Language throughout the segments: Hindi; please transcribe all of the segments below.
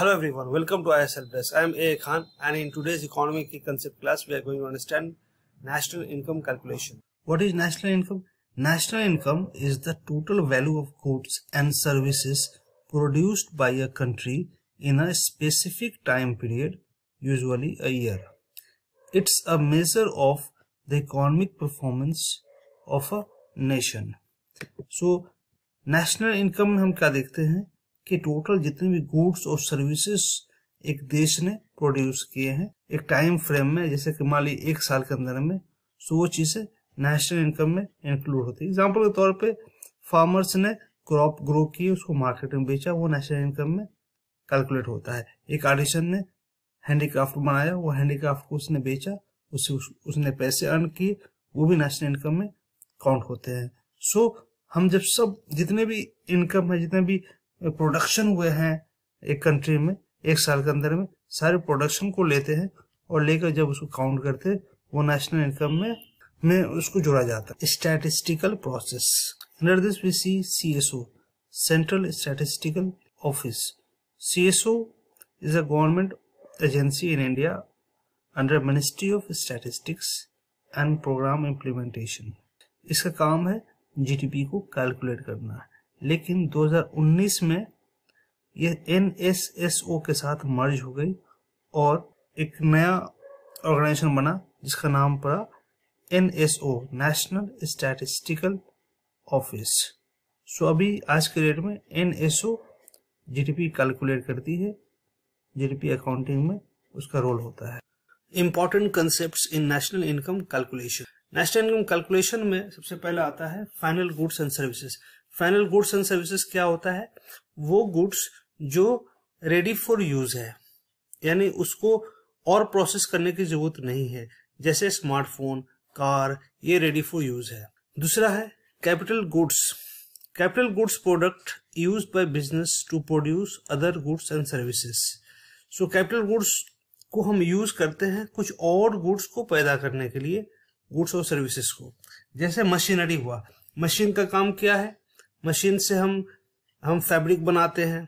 Hello everyone, welcome to ISL Desk. I am A. Khan and in today's economic key concept class we are going to understand national income calculation. What is national income? National income is the total value of goods and services produced by a country in a specific time period, usually a year. It's a measure of the economic performance of a nation. So, national income, we see कि टोटल जितने भी गुड्स और सर्विसेज एक देश ने प्रोड्यूस किए हैं एक टाइम फ्रेम में जैसे कि मान लीजिए एक साल के अंदर में सो वो चीजें नेशनल इनकम में इंक्लूड होती है एग्जाम्पल के तौर पे फार्मर्स ने क्रॉप ग्रो किए उसको मार्केट में बेचा वो नेशनल इनकम में कैलकुलेट होता है एक आर्टिशन ने हैंडीक्राफ्ट बनाया वो हैंडीक्राफ्ट को उसने बेचा उसे उस, उसने पैसे अर्न किए वो भी नेशनल इनकम में काउंट होते हैं सो so, हम जब सब जितने भी इनकम है जितने भी प्रोडक्शन हुए हैं एक कंट्री में एक साल के अंदर में सारे प्रोडक्शन को लेते हैं और लेकर जब उसको काउंट करते हैं वो नेशनल इनकम में में उसको जोड़ा जाता है statistical process under this we C C S O central statistical office C S O is a government agency in India under ministry of statistics and programme implementation इसका काम है जीडीपी को कैलकुलेट करना है लेकिन 2019 में यह एन के साथ मर्ज हो गई और एक नया ऑर्गेनाइजेशन बना जिसका नाम पड़ा N national statistical office so अभी आज के डेट में एन जीडीपी कैलकुलेट करती है जीडीपी अकाउंटिंग में उसका रोल होता है important concept in national income calculation national income calculation में सबसे पहला आता है final goods and services final goods and services क्या होता है वो गुड्स जो रेडी फॉर यूज है यानी उसको और प्रोसेस करने की जरूरत नहीं है जैसे स्मार्टफोन कार ये रेडी फॉर यूज है दूसरा है capital goods capital goods product use by business to produce other goods and services so capital goods को हम यूज करते हैं कुछ और गुड्स को पैदा करने के लिए गुड्स और सर्विसेज को जैसे मशीनरी हुआ मशीन का काम क्या है मशीन से हम हम फैब्रिक बनाते हैं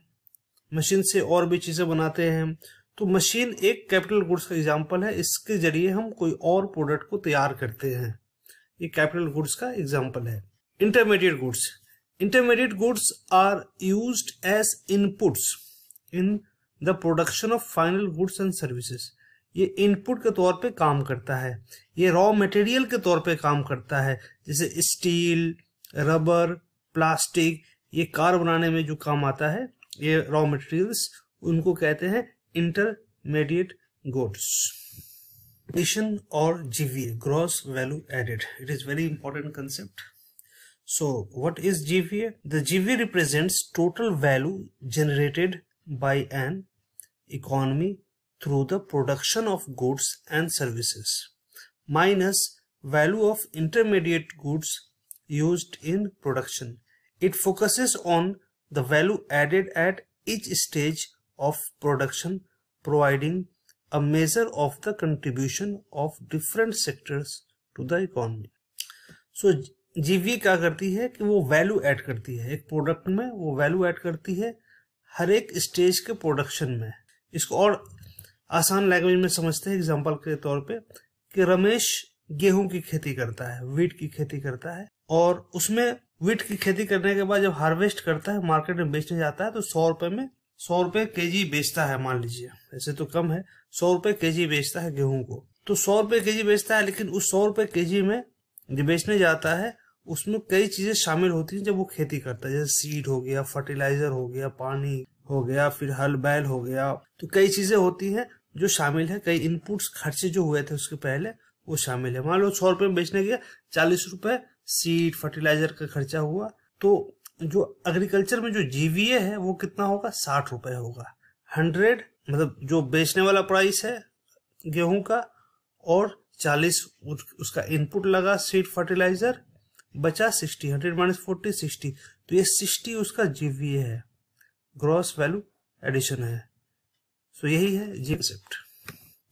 मशीन से और भी चीज़ें बनाते हैं तो मशीन एक कैपिटल गुड्स का एग्जाम्पल है इसके जरिए हम कोई और प्रोडक्ट को तैयार करते हैं ये कैपिटल गुड्स का एग्जाम्पल है intermediate goods intermediate goods are use as inputs in the production of final goods and services ये इनपुट के तौर पे काम करता है ये रॉ मटेरियल के तौर पे काम करता है जैसे स्टील रबर प्लास्टिक ये कार बनाने में जो काम आता है ये रॉ मटेरियल्स उनको कहते हैं इंटरमीडिएट गुड्स मिशन और GV gross value added it is very important concept so what is GV the GV represents total value generated by an economy through the production of goods and services minus value of intermediate goods used in production. It focuses on the value added at each stage of production, providing a measure of the contribution of different sectors to the economy. So जीवी क्या करती है कि वो वैल्यू ऐड करती है एक प्रोडक्ट में वो वैल्यू ऐड करती है हर एक स्टेज के प्रोडक्शन में इसको और आसान लैंग्वेज में समझते हैं एग्जाम्पल के तौर पे कि रमेश गेहूं की खेती करता है वीट की खेती करता है और उसमें वीट की खेती करने के बाद जब हार्वेस्ट करता है मार्केट में बेचने जाता है तो सौ रुपए में सौ रुपए के जी बेचता है मान लीजिए ऐसे तो कम है सौ रुपए के जी बेचता है गेहूं को तो सौ रुपए के जी बेचता है लेकिन उस सौ रुपए के जी में जो बेचने जाता है उसमें कई चीजें शामिल होती हैं जब वो खेती करता है जैसे सीड हो गया फर्टिलाइजर हो गया पानी हो गया फिर हल बैल हो गया तो कई चीजें होती हैं जो शामिल है कई इनपुट्स खर्चे जो हुए थे उसके पहले वो शामिल है मान लो सौ रुपये में बेचने गया चालीस रुपए सीड फर्टिलाइजर का खर्चा हुआ तो जो एग्रीकल्चर में जो जीवीए है वो कितना होगा साठ रुपए होगा हंड्रेड मतलब जो बेचने वाला प्राइस है गेहूं का और चालीस उसका इनपुट लगा सीड फर्टिलाइजर बचा sixty hundred minus forty sixty तो ये सिक्सटी उसका जीवीए है ग्रॉस वैल्यू एडिशन है सो यही है जी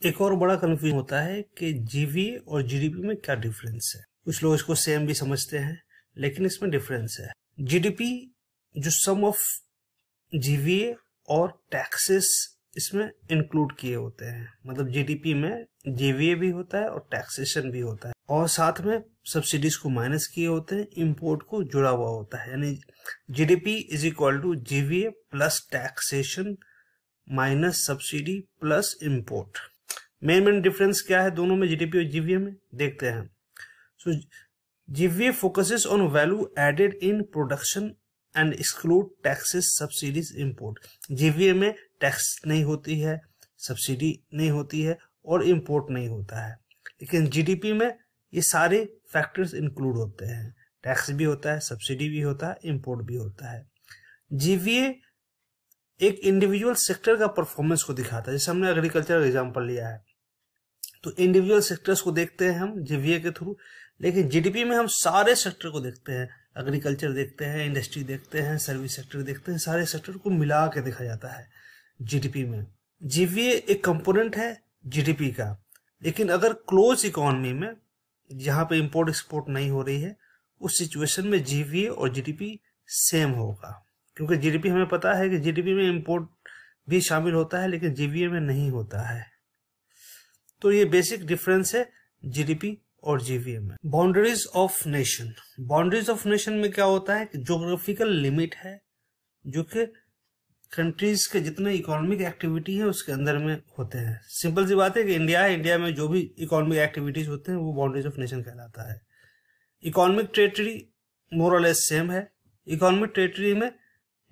एक और बड़ा कंफ्यूज होता है कि जीवीए और जीडीपी में क्या डिफरेंस है कुछ लोग इसको सेम भी समझते हैं लेकिन इसमें डिफरेंस है जीडीपी जो सम ऑफ जीवीए और टैक्सेस इसमें इंक्लूड किए होते हैं मतलब जीडीपी में जीवीए भी होता है और टैक्सेशन भी होता है और साथ में सब्सिडीज को माइनस किए होते हैं इंपोर्ट को जुड़ा हुआ होता है यानी GDP is equal to GVA plus taxation minus subsidy plus import main main difference क्या है दोनों में जीडीपी और जीवीए में देखते हैं So GVA focuses on value added in production and exclude taxes subsidies import GVA में टैक्स नहीं होती है सब्सिडी नहीं होती है और इम्पोर्ट नहीं होता है लेकिन जीडीपी में ये सारे फैक्टर्स इंक्लूड होते हैं टैक्स भी होता है सब्सिडी भी होता है इम्पोर्ट भी होता है जीवीए एक इंडिविजुअल सेक्टर का परफॉर्मेंस को दिखाता है जैसे हमने एग्रीकल्चर एग्जाम्पल लिया है तो इंडिविजुअल सेक्टर्स को देखते हैं हम जीवीए के थ्रू लेकिन जीडीपी में हम सारे सेक्टर को देखते हैं एग्रीकल्चर देखते हैं इंडस्ट्री देखते हैं सर्विस सेक्टर देखते हैं सारे सेक्टर को मिला के देखा जाता है जीडीपी में जीवीए एक कंपोनेंट है जीडीपी का लेकिन अगर क्लोज इकोनॉमी में जहाँ पे इंपोर्ट एक्सपोर्ट नहीं हो रही है उस सिचुएशन में जीवीए और जीडीपी सेम होगा क्योंकि जीडीपी हमें पता है कि जीडीपी में इंपोर्ट भी शामिल होता है लेकिन जीवीए में नहीं होता है तो ये बेसिक डिफरेंस है जीडीपी और जीवीएम में boundaries of nation boundaries of nation में क्या होता है कि जोग्राफिकल लिमिट है जो कि कंट्रीज के जितने इकोनॉमिक एक्टिविटी है उसके अंदर में होते हैं सिंपल सी बात है कि इंडिया है इंडिया में जो भी इकोनॉमिक एक्टिविटीज होते हैं वो बाउंड्रीज ऑफ नेशन कहलाता है इकोनॉमिक टेरिटरी मोरलेस सेम है इकोनॉमिक टेरिटरी में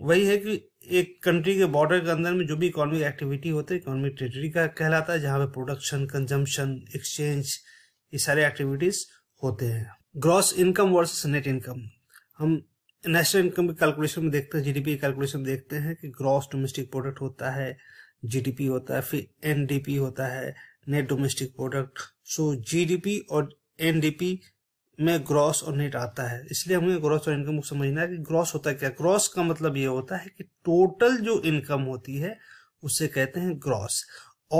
वही है कि एक कंट्री के बॉर्डर के अंदर में जो भी इकोनॉमिक एक्टिविटी होते हैं इकोनॉमिक टेरिटरी का कहलाता है जहाँ पे प्रोडक्शन कंजम्पशन एक्सचेंज ये सारे एक्टिविटीज होते हैं gross income versus net income हम नेशनल इनकम के कैलकुलेशन में देखते हैं जीडीपी के कैलकुलेशन में देखते हैं कि ग्रॉस डोमेस्टिक प्रोडक्ट होता है जीडीपी होता है फिर एनडीपी होता है net domestic product so GDP और एनडीपी में ग्रॉस और नेट आता है इसलिए हमें ग्रॉस और इनकम को समझना है कि ग्रॉस होता है क्या ग्रॉस का मतलब ये होता है कि टोटल जो इनकम होती है उसे कहते हैं ग्रॉस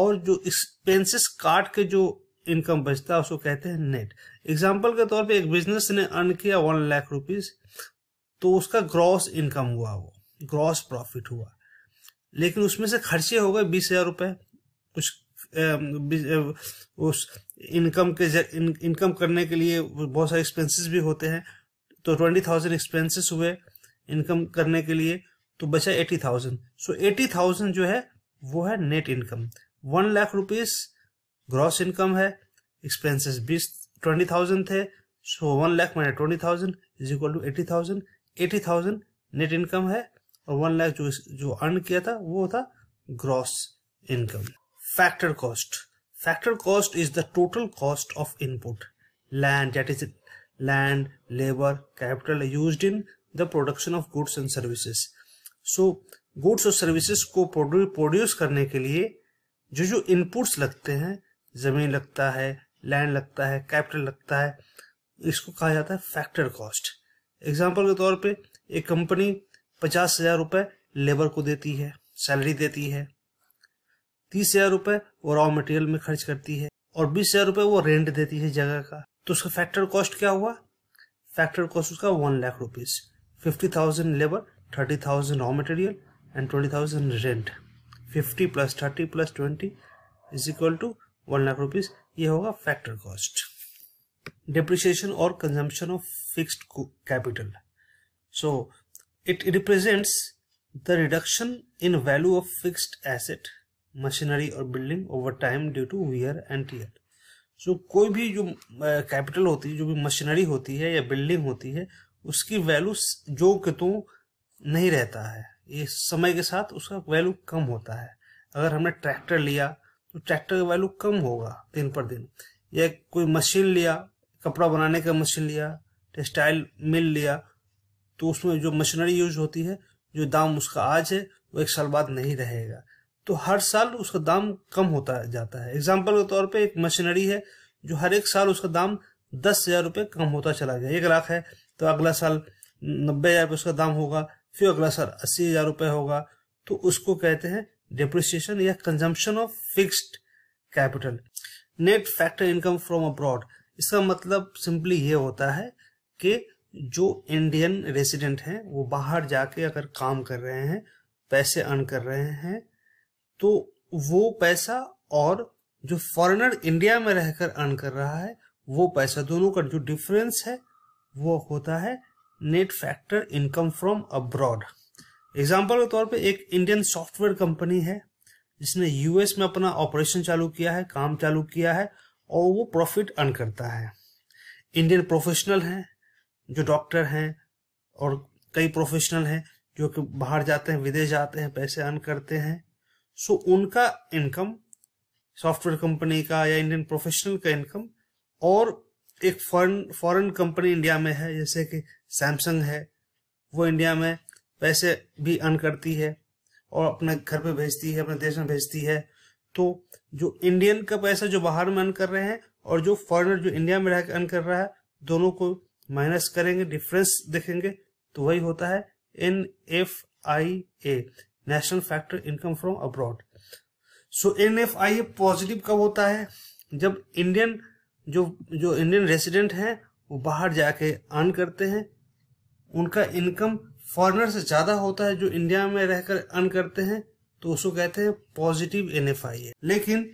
और जो एक्सपेंसेस काट के जो इनकम बचता है उसको कहते हैं नेट एग्जाम्पल के तौर पे एक बिजनेस ने अर्न किया वन लाख रुपीज तो उसका ग्रॉस इनकम हुआ वो ग्रॉस प्रॉफिट हुआ लेकिन उसमें से खर्चे हो गए बीस हजार रुपए उस उस इनकम के इन, इनकम करने के लिए बहुत सारे एक्सपेंसेस भी होते हैं तो ट्वेंटी थाउजेंड एक्सपेंसेस हुए इनकम करने के लिए तो बचा eighty thousand so eighty thousand जो है वो है net income one lakh rupees gross income है एक्सपेंसेस बीस ट्वेंटी थाउजेंड थे so one lakh minus twenty thousand is equal to eighty thousand eighty thousand net income है और वन लाख जो जो अर्न किया था वो था gross income factor cost factor cost is the total cost of input land that is land labour capital use in the production of goods and services so goods और सर्विसेज को प्रोड्यूस करने के लिए जो जो इनपुट्स लगते हैं ज़मीन लगता है लैंड लगता है कैपिटल लगता है इसको कहा जाता है फैक्टर कॉस्ट एग्जाम्पल के तौर पे एक कंपनी पचास हजार रुपये लेबर को देती है सैलरी देती है तीस हजार रुपये वो रॉ मटेरियल में खर्च करती है और बीस हजार रुपये वो रेंट देती है जगह का तो उसका फैक्टर कॉस्ट क्या हुआ फैक्टर कॉस्ट उसका one lakh rupees fifty thousand labour thirty thousand raw material and twenty thousand rent fifty plus thirty plus twenty is equal to one lakh rupees ये होगा फैक्टर कॉस्ट डिप्रिसिएशन और consumption of fixed capital so it represents the reduction in value of fixed asset machinery और building over time due to wear and tear so कोई भी जो कैपिटल uh, होती है जो भी मशीनरी होती है या बिल्डिंग होती है उसकी वैल्यू जो कि तो नहीं रहता है ये समय के साथ उसका वैल्यू कम होता है अगर हमने ट्रैक्टर लिया ट्रैक्टर का वैल्यू कम होगा दिन पर दिन या कोई मशीन लिया कपड़ा बनाने का मशीन लिया टेक्सटाइल मिल लिया तो उसमें जो मशीनरी यूज होती है जो दाम उसका आज है वो एक साल बाद नहीं रहेगा तो हर साल उसका दाम कम होता जाता है एग्जाम्पल के तौर पर एक मशीनरी है जो हर एक साल उसका दाम दस हजार रुपये कम होता चला गया एक लाख है तो अगला साल नब्बे हजार रुपये उसका दाम होगा फिर अगला साल अस्सी हजार रुपये होगा तो उसको कहते हैं डिप्रिसिएशन या consumption of fixed capital net factor income from abroad इसका मतलब सिंपली ये होता है कि जो इंडियन रेसिडेंट हैं वो बाहर जाके अगर काम कर रहे हैं पैसे अर्न कर रहे हैं तो वो पैसा और जो फॉरेनर इंडिया में रहकर अर्न कर रहा है वो पैसा दोनों का जो डिफरेंस है वो होता है net factor income from abroad example के तौर पे एक इंडियन सॉफ्टवेयर कंपनी है जिसने यूएस में अपना ऑपरेशन चालू किया है काम चालू किया है और वो प्रॉफिट अर्न करता है इंडियन प्रोफेशनल हैं जो डॉक्टर हैं और कई प्रोफेशनल हैं जो कि बाहर जाते हैं विदेश जाते हैं पैसे अर्न करते हैं सो उनका इनकम सॉफ्टवेयर कंपनी का या इंडियन प्रोफेशनल का इनकम और एक फॉरन फॉरेन कंपनी इंडिया में है जैसे कि सैमसंग है वो इंडिया में पैसे भी अर्न करती है और अपने घर पे भेजती है अपने देश में भेजती है तो जो इंडियन का पैसा जो बाहर में अर्न कर रहे हैं और जो फॉरेनर जो इंडिया में रहकर अर्न कर रहा है दोनों को माइनस करेंगे डिफरेंस देखेंगे तो वही होता है N F I A national factor income from abroad so N F I A positive कब होता है जब इंडियन जो जो इंडियन रेसिडेंट हैं वो बाहर जाके अर्न करते हैं उनका इनकम फॉरनर से ज्यादा होता है जो इंडिया में रहकर अर्न करते हैं तो उसको कहते हैं पॉजिटिव एन लेकिन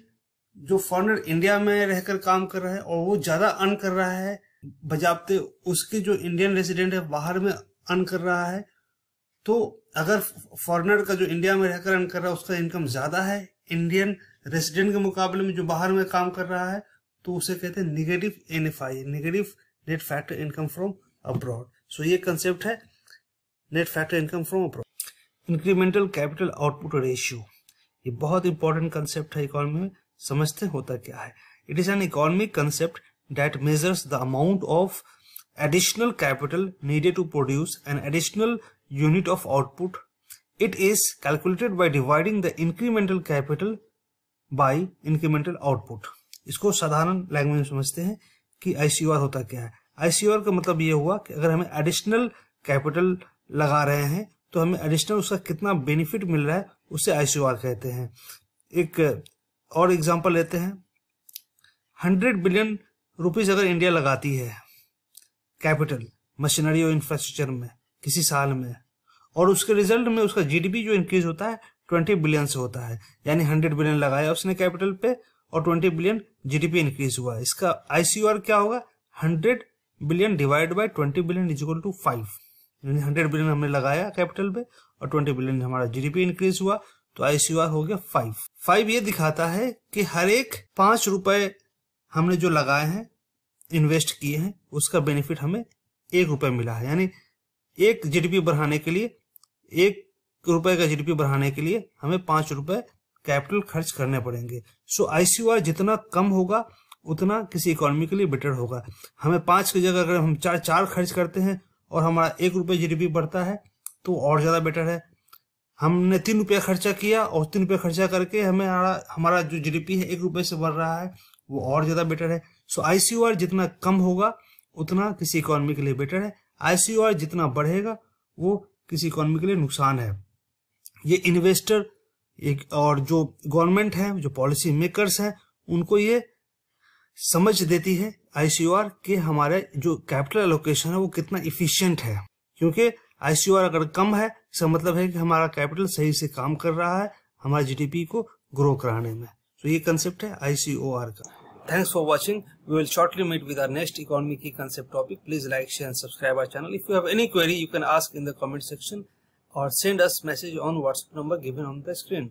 जो फॉरनर इंडिया में रहकर काम कर रहा है और वो ज्यादा अर्न कर रहा है बजाबते उसके जो इंडियन रेसिडेंट है बाहर में अर्न कर रहा है तो अगर फॉरनर का जो इंडिया में रहकर अर्न कर रहा है उसका इनकम ज्यादा है इंडियन रेसिडेंट के मुकाबले में जो बाहर में काम कर रहा है तो उसे कहते हैं negative N F I negative net factor income from abroad so ये कंसेप्ट है net factor income from profit incremental capital output ratio ये बहुत इंपॉर्टेंट कंसेप्ट है इकोनॉमी में समझते होता क्या है it is an economic concept that measures the amount of additional capital needed to produce an additional unit of output it is calculated by dividing the incremental capital by incremental output इसको साधारण लैंग्वेज में समझते हैं कि आईसीओआर होता क्या है आईसीओआर का मतलब ये हुआ कि अगर हमें एडिशनल कैपिटल लगा रहे हैं तो हमें एडिशनल उसका कितना बेनिफिट मिल रहा है उसे आई कहते हैं एक और एग्जाम्पल लेते हैं हंड्रेड बिलियन रुपीज अगर इंडिया लगाती है कैपिटल मशीनरी और इंफ्रास्ट्रक्चर में किसी साल में और उसके रिजल्ट में उसका जीडीपी जो इंक्रीज होता है ट्वेंटी बिलियन से होता है यानी हंड्रेड बिलियन लगाया उसने कैपिटल पे और ट्वेंटी बिलियन जीडीपी इंक्रीज हुआ इसका आईसीआर क्या होगा hundred billion divide by twenty billion is equal to five hundred billion हमने लगाया कैपिटल पे और ट्वेंटी बिलियन हमारा जीडीपी इंक्रीज हुआ तो आई हो गया फाइव फाइव ये दिखाता है कि हर एक पांच रुपए हमने जो लगाए हैं इन्वेस्ट किए हैं उसका बेनिफिट हमें एक रुपए मिला है यानी एक जीडीपी बढ़ाने के लिए एक रुपए का जीडीपी बढ़ाने के लिए हमें पांच रुपए कैपिटल खर्च करने पड़ेंगे सो आई जितना कम होगा उतना किसी इकोनॉमी के लिए बेटर होगा हमें पांच की जगह अगर हम चार चार खर्च करते हैं और हमारा एक रुपये जी डी बढ़ता है तो और ज़्यादा बेटर है हमने तीन रुपया खर्चा किया और तीन रुपया खर्चा करके हमें हमारा हमारा जो जी है एक रुपये से बढ़ रहा है वो और ज़्यादा बेटर है सो आई जितना कम होगा उतना किसी इकोनॉमी के लिए बेटर है आई जितना बढ़ेगा वो किसी इकोनॉमी के लिए नुकसान है ये इन्वेस्टर एक और जो गवर्नमेंट है जो पॉलिसी मेकर्स हैं उनको ये समझ देती है आईसीयूआर के हमारे जो कैपिटल एलोकेशन है वो कितना इफिशियंट है क्योंकि आईसीयूआर अगर कम है इसका मतलब है कि हमारा कैपिटल सही से काम कर रहा है हमारे जीडीपी को ग्रो कराने में तो ये कंसेप्ट है आईसीओ आर का thanks for watching we will shortly meet with next economy की concept topic please like share and subscribe our channel if you have any query you can ask in the comment section और send us message on WhatsApp number given on the screen